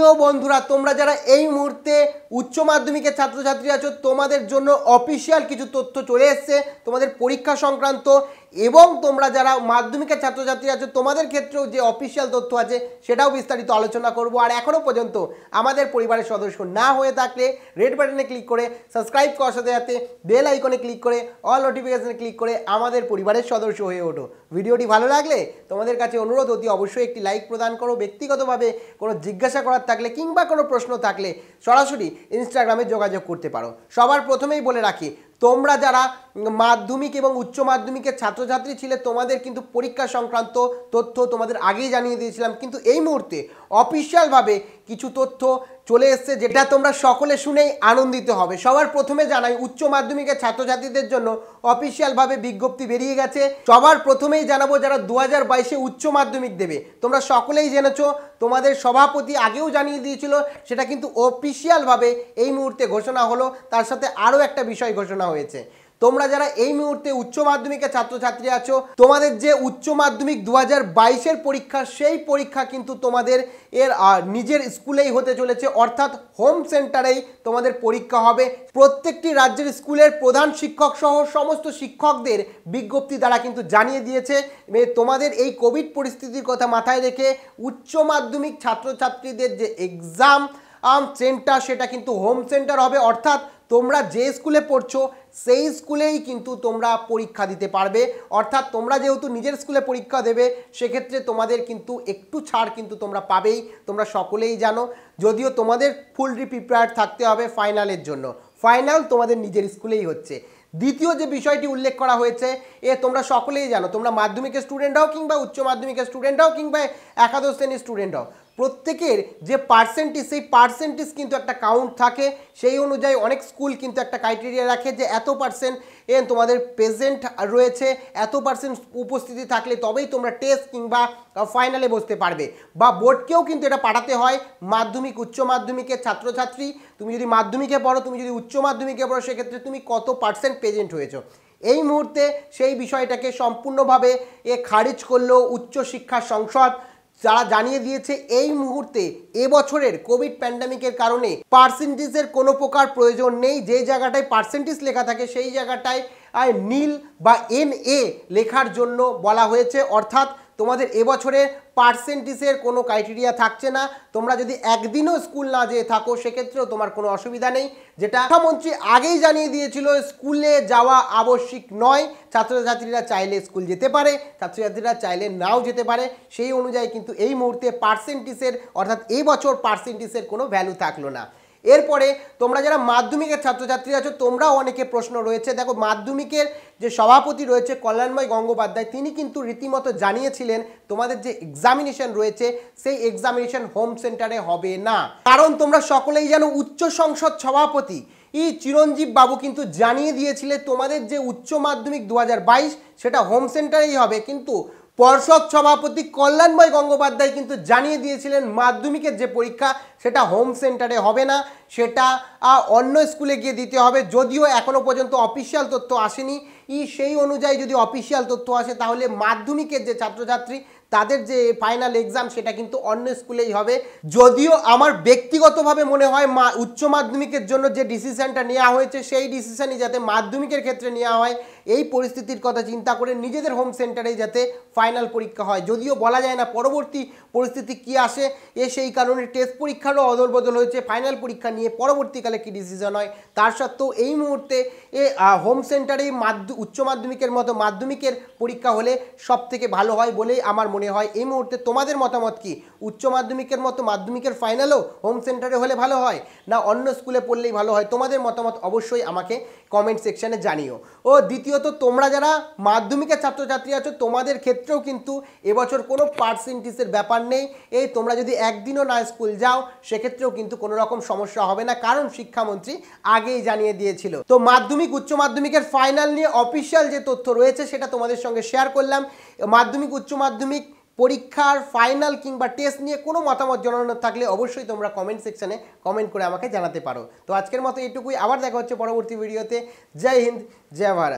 প্রিয় বন্ধুরা তোমরা যারা এই মুহূর্তে উচ্চ মাধ্যমিকের ছাত্রছাত্রী আছো তোমাদের জন্য অফিসিয়াল কিছু তথ্য চলে এসছে তোমাদের পরীক্ষা সংক্রান্ত এবং তোমরা যারা মাধ্যমিকের ছাত্রছাত্রী আছো তোমাদের ক্ষেত্রেও যে অফিসিয়াল তথ্য আছে সেটাও বিস্তারিত আলোচনা করব আর এখনও পর্যন্ত আমাদের পরিবারের সদস্য না হয়ে থাকলে রেড বাটনে ক্লিক করে সাবস্ক্রাইব করার সাথে সাথে বেল আইকনে ক্লিক করে অল নোটিফিকেশানে ক্লিক করে আমাদের পরিবারের সদস্য হয়ে ওঠো ভিডিওটি ভালো লাগলে তোমাদের কাছে অনুরোধ অতি অবশ্যই একটি লাইক প্রদান করো ব্যক্তিগতভাবে কোনো জিজ্ঞাসা করার থাকলে কিংবা কোনো প্রশ্ন থাকলে সরাসরি ইনস্টাগ্রামে যোগাযোগ করতে পারো সবার প্রথমেই বলে রাখি তোমরা যারা মাধ্যমিক এবং উচ্চ মাধ্যমিকের ছাত্রছাত্রী ছিলে তোমাদের কিন্তু পরীক্ষা সংক্রান্ত তথ্য তোমাদের আগেই জানিয়ে দিয়েছিলাম কিন্তু এই মুহূর্তে অফিসিয়ালভাবে কিছু তথ্য চলে এসছে যেটা তোমরা সকলে শুনেই আনন্দিত হবে সবার প্রথমে জানাই উচ্চ মাধ্যমিকের ছাত্রছাত্রীদের জন্য অফিসিয়ালভাবে বিজ্ঞপ্তি বেরিয়ে গেছে সবার প্রথমেই জানাবো যারা দু হাজার বাইশে উচ্চ মাধ্যমিক দেবে তোমরা সকলেই জেনেছো তোমাদের সভাপতি আগেও জানিয়ে দিয়েছিল সেটা কিন্তু অফিসিয়ালভাবে এই মুহূর্তে ঘোষণা হলো তার সাথে আরও একটা বিষয় ঘোষণা হয়েছে তোমরা যারা এই মুহূর্তে উচ্চ মাধ্যমিকের ছাত্রছাত্রী আছো তোমাদের যে উচ্চ মাধ্যমিক দু হাজার বাইশের পরীক্ষা সেই পরীক্ষা কিন্তু তোমাদের এর নিজের স্কুলেই হতে চলেছে অর্থাৎ হোম সেন্টারেই তোমাদের পরীক্ষা হবে প্রত্যেকটি রাজ্যের স্কুলের প্রধান শিক্ষক সহ সমস্ত শিক্ষকদের বিজ্ঞপ্তি দ্বারা কিন্তু জানিয়ে দিয়েছে তোমাদের এই কোভিড পরিস্থিতির কথা মাথায় রেখে উচ্চ মাধ্যমিক ছাত্রছাত্রীদের যে এক্সাম সেন্টার সেটা কিন্তু হোম সেন্টার হবে অর্থাৎ তোমরা যে স্কুলে পড়ছো সেই স্কুলেই কিন্তু তোমরা পরীক্ষা দিতে পারবে অর্থাৎ তোমরা যেহেতু নিজের স্কুলে পরীক্ষা দেবে সেক্ষেত্রে তোমাদের কিন্তু একটু ছাড় কিন্তু তোমরা পাবেই তোমরা সকলেই জানো যদিও তোমাদের ফুল প্রিপেয়ার থাকতে হবে ফাইনালের জন্য ফাইনাল তোমাদের নিজের স্কুলেই হচ্ছে দ্বিতীয় যে বিষয়টি উল্লেখ করা হয়েছে এ তোমরা সকলেই জানো তোমরা মাধ্যমিকের স্টুডেন্ট হও কিংবা উচ্চ মাধ্যমিকের স্টুডেন্ট হও কিংবা একাদশ শ্রেণীর স্টুডেন্ট হও প্রত্যেকের যে পার্সেন্টেজ সেই পার্সেন্টেজ কিন্তু একটা কাউন্ট থাকে সেই অনুযায়ী অনেক স্কুল কিন্তু একটা ক্রাইটেরিয়া রাখে যে এত পার্সেন্ট এন তোমাদের প্রেজেন্ট রয়েছে এত পার্সেন্ট উপস্থিতি থাকলে তবেই তোমরা টেস্ট কিংবা ফাইনালে বসতে পারবে বা বোর্ডকেও কিন্তু এটা পাঠাতে হয় মাধ্যমিক উচ্চ মাধ্যমিকের ছাত্রছাত্রী তুমি যদি মাধ্যমিকে পড়ো তুমি যদি উচ্চ মাধ্যমিকে পড়ো সেক্ষেত্রে তুমি কত পার্সেন্ট প্রেজেন্ট হয়েছো এই মুহূর্তে সেই বিষয়টাকে সম্পূর্ণভাবে এ খারিজ উচ্চ শিক্ষা সংসদ যারা জানিয়ে দিয়েছে এই মুহূর্তে এবছরের কোভিড প্যান্ডামিকের কারণে পার্সেন্টেজের কোনো প্রকার প্রয়োজন নেই যে জায়গাটায় পার্সেন্টেজ লেখা থাকে সেই জায়গাটায় নীল বা এন এ লেখার জন্য বলা হয়েছে অর্থাৎ তোমাদের এবছরে পার্সেন্টেজের কোনো ক্রাইটেরিয়া থাকছে না তোমরা যদি একদিনও স্কুল না যেয়ে থাকো সেক্ষেত্রেও তোমার কোনো অসুবিধা নেই যেটা শিক্ষামন্ত্রী আগেই জানিয়ে দিয়েছিল স্কুলে যাওয়া আবশ্যিক নয় ছাত্রছাত্রীরা চাইলে স্কুল যেতে পারে ছাত্রছাত্রীরা চাইলে নাও যেতে পারে সেই অনুযায়ী কিন্তু এই মুহূর্তে পার্সেন্টেজের অর্থাৎ এই বছর পার্সেন্টেজের কোনো ভ্যালু থাকলো না এরপরে তোমরা যারা মাধ্যমিকের ছাত্রছাত্রী আছো তোমরাও অনেকে প্রশ্ন রয়েছে দেখো মাধ্যমিকের যে সভাপতি রয়েছে কল্যাণময় গঙ্গোপাধ্যায় তিনি কিন্তু রীতিমতো জানিয়েছিলেন তোমাদের যে এক্সামিনেশন রয়েছে সেই এক্সামিনেশন হোম সেন্টারে হবে না কারণ তোমরা সকলেই যেন উচ্চ সংসদ সভাপতি ই চিরঞ্জীব বাবু কিন্তু জানিয়ে দিয়েছিলে তোমাদের যে উচ্চ মাধ্যমিক দু সেটা হোম সেন্টারেই হবে কিন্তু পর্ষদ সভাপতি কল্যাণময় গঙ্গোপাধ্যায় কিন্তু জানিয়ে দিয়েছিলেন মাধ্যমিকের যে পরীক্ষা সেটা হোম সেন্টারে হবে না সেটা অন্য স্কুলে গিয়ে দিতে হবে যদিও এখনও পর্যন্ত অফিসিয়াল তথ্য আসেনি ই সেই অনুযায়ী যদি অফিসিয়াল তথ্য আসে তাহলে মাধ্যমিকের যে ছাত্রছাত্রী তাদের যে ফাইনাল এক্সাম সেটা কিন্তু অন্য স্কুলেই হবে যদিও আমার ব্যক্তিগতভাবে মনে হয় মা উচ্চ মাধ্যমিকের জন্য যে ডিসিশানটা নেওয়া হয়েছে সেই ডিসিশানই যাতে মাধ্যমিকের ক্ষেত্রে নেওয়া হয় এই পরিস্থিতির কথা চিন্তা করে নিজেদের হোম সেন্টারেই যাতে ফাইনাল পরীক্ষা হয় যদিও বলা যায় না পরবর্তী পরিস্থিতি কি আসে এ সেই কারণে টেস্ট পরীক্ষারও অদল বদল হয়েছে ফাইনাল পরীক্ষা নিয়ে পরবর্তীকালে কি ডিসিশন হয় তার সত্ত্বেও এই মুহূর্তে এ হোম সেন্টারে মাধ্যম উচ্চ মাধ্যমিকের মতো মাধ্যমিকের পরীক্ষা হলে সব থেকে ভালো হয় বলেই আমার মনে হয় এই মুহূর্তে তোমাদের মতামত কি উচ্চ মাধ্যমিকের মতো মাধ্যমিকের ফাইনালও হোম সেন্টারে হলে ভালো হয় না অন্য স্কুলে পড়লেই ভালো হয় তোমাদের মতামত অবশ্যই আমাকে কমেন্ট সেকশানে জানিও ও দ্বিতীয়ত তোমরা যারা মাধ্যমিকের ছাত্রছাত্রী আছো তোমাদের ক্ষেত্রে ক্ষেত্রেও কিন্তু এবছর কোনো পার্সেন্টেজের ব্যাপার নেই এই তোমরা যদি একদিনও না স্কুল যাও সেক্ষেত্রেও কিন্তু কোনো রকম সমস্যা হবে না কারণ শিক্ষামন্ত্রী আগেই জানিয়ে দিয়েছিল তো মাধ্যমিক উচ্চ মাধ্যমিকের ফাইনাল নিয়ে অফিসিয়াল যে তথ্য রয়েছে সেটা তোমাদের সঙ্গে শেয়ার করলাম মাধ্যমিক উচ্চ মাধ্যমিক পরীক্ষার ফাইনাল কিংবা টেস্ট নিয়ে কোনো মতামত জানানো থাকলে অবশ্যই তোমরা কমেন্ট সেকশানে কমেন্ট করে আমাকে জানাতে পারো তো আজকের মতো এটুকুই আবার দেখা হচ্ছে পরবর্তী ভিডিওতে জয় হিন্দ জয় ভারত